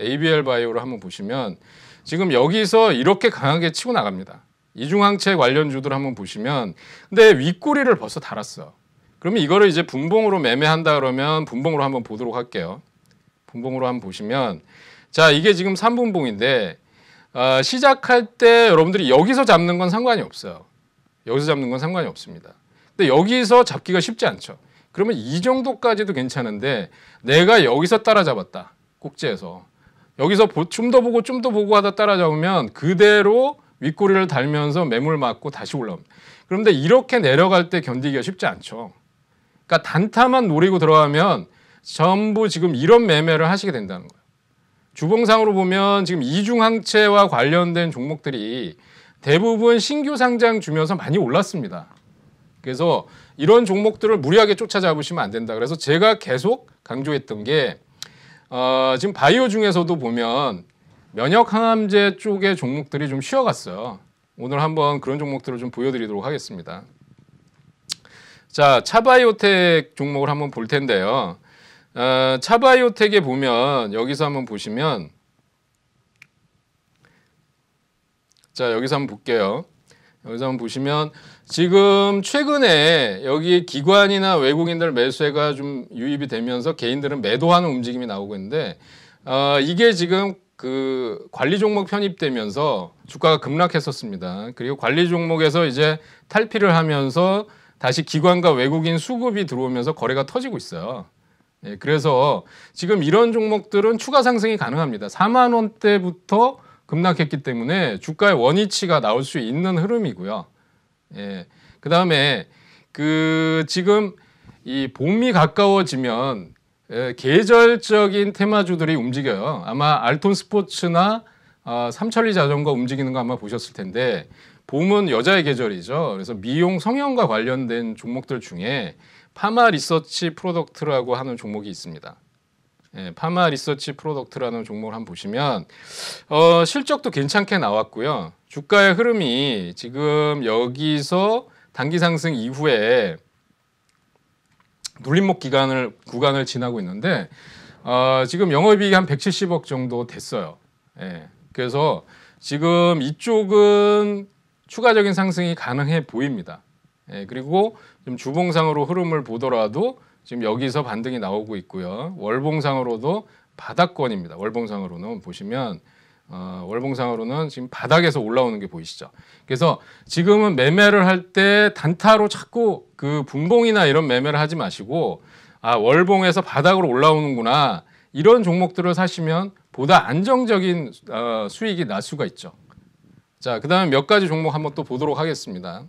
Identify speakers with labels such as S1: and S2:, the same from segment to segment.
S1: ABL 바이오를 한번 보시면 지금 여기서 이렇게 강하게 치고 나갑니다. 이중항체 관련주들 한번 보시면 근데 윗꼬리를 벌써 달았어. 그러면 이거를 이제 분봉으로 매매한다 그러면 분봉으로 한번 보도록 할게요. 분봉으로 한번 보시면 자 이게 지금 3분봉인데 어, 아, 시작할 때 여러분들이 여기서 잡는 건 상관이 없어요. 여기서 잡는 건 상관이 없습니다. 근데 여기서 잡기가 쉽지 않죠. 그러면 이 정도까지도 괜찮은데 내가 여기서 따라잡았다. 꼭지에서 여기서 좀 더 보고 좀 더 보고 하다 따라잡으면 그대로 윗꼬리를 달면서 매물 맞고 다시 올라옵니다. 그런데 이렇게 내려갈 때 견디기가 쉽지 않죠. 그러니까 단타만 노리고 들어가면 전부 지금 이런 매매를 하시게 된다는 거예요. 주봉상으로 보면 지금 이중항체와 관련된 종목들이 대부분 신규 상장 주면서 많이 올랐습니다. 그래서 이런 종목들을 무리하게 쫓아잡으시면 안 된다. 그래서 제가 계속 강조했던 게 어, 지금 바이오 중에서도 보면 면역 항암제 쪽의 종목들이 좀 쉬어갔어요. 오늘 한번 그런 종목들을 좀 보여드리도록 하겠습니다. 자, 차바이오텍 종목을 한번 볼 텐데요. 어, 차바이오텍에 보면 여기서 한번 보시면 자, 여기서 한번 볼게요. 여기서 한번 보시면 지금 최근에 여기 기관이나 외국인들 매수세가 좀 유입이 되면서 개인들은 매도하는 움직임이 나오고 있는데 어, 이게 지금 그 관리 종목 편입되면서 주가가 급락했었습니다. 그리고 관리 종목에서 이제 탈피를 하면서 다시 기관과 외국인 수급이 들어오면서 거래가 터지고 있어요. 예, 그래서 지금 이런 종목들은 추가 상승이 가능합니다. 4만 원대부터 급락했기 때문에 주가의 원위치가 나올 수 있는 흐름이고요. 예. 그 다음에 그 지금 이 봄이 가까워지면 예, 계절적인 테마주들이 움직여요. 아마 알톤 스포츠나 어, 삼천리 자전거 움직이는 거 아마 보셨을 텐데 봄은 여자의 계절이죠. 그래서 미용 성형과 관련된 종목들 중에 파마 리서치 프로덕트라고 하는 종목이 있습니다. 예, 파마 리서치 프로덕트라는 종목을 한번 보시면 어, 실적도 괜찮게 나왔고요. 주가의 흐름이 지금 여기서 단기 상승 이후에 눌림목 기간을 구간을 지나고 있는데 어, 지금 영업이익이 한 170억 정도 됐어요. 예, 그래서 지금 이쪽은 추가적인 상승이 가능해 보입니다. 예, 그리고 좀 주봉상으로 흐름을 보더라도 지금 여기서 반등이 나오고 있고요. 월봉상으로도 바닥권입니다. 월봉상으로는 보시면 어, 월봉상으로는 지금 바닥에서 올라오는 게 보이시죠. 그래서 지금은 매매를 할 때 단타로 자꾸 그 분봉이나 이런 매매를 하지 마시고 아 월봉에서 바닥으로 올라오는구나 이런 종목들을 사시면 보다 안정적인 어, 수익이 날 수가 있죠. 자, 그 다음에 몇 가지 종목 한번 또 보도록 하겠습니다.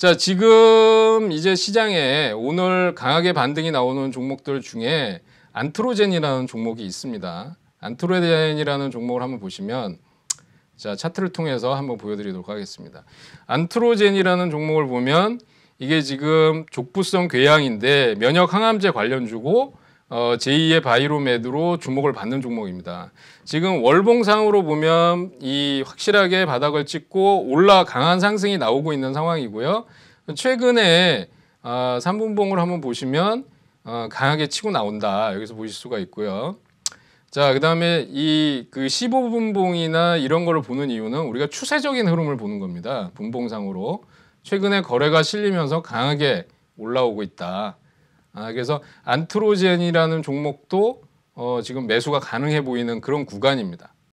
S1: 자, 지금 이제 시장에 오늘 강하게 반등이 나오는 종목들 중에 안트로젠이라는 종목이 있습니다. 안트로젠이라는 종목을 한번 보시면 자, 차트를 통해서 한번 보여드리도록 하겠습니다. 안트로젠이라는 종목을 보면 이게 지금 족부성 궤양인데 면역 항암제 관련주고 어, 제2의 바이로매드로 주목을 받는 종목입니다. 지금 월봉상으로 보면 이 확실하게 바닥을 찍고 올라 강한 상승이 나오고 있는 상황이고요. 최근에 어, 아, 3분봉을 한번 보시면 어, 강하게 치고 나온다. 여기서 보실 수가 있고요. 자, 그다음에 이 그 15분봉이나 이런 거를 보는 이유는 우리가 추세적인 흐름을 보는 겁니다. 분봉상으로 최근에 거래가 실리면서 강하게 올라오고 있다. 아, 그래서 안트로젠이라는 종목도 어, 지금 매수가 가능해 보이는 그런 구간입니다.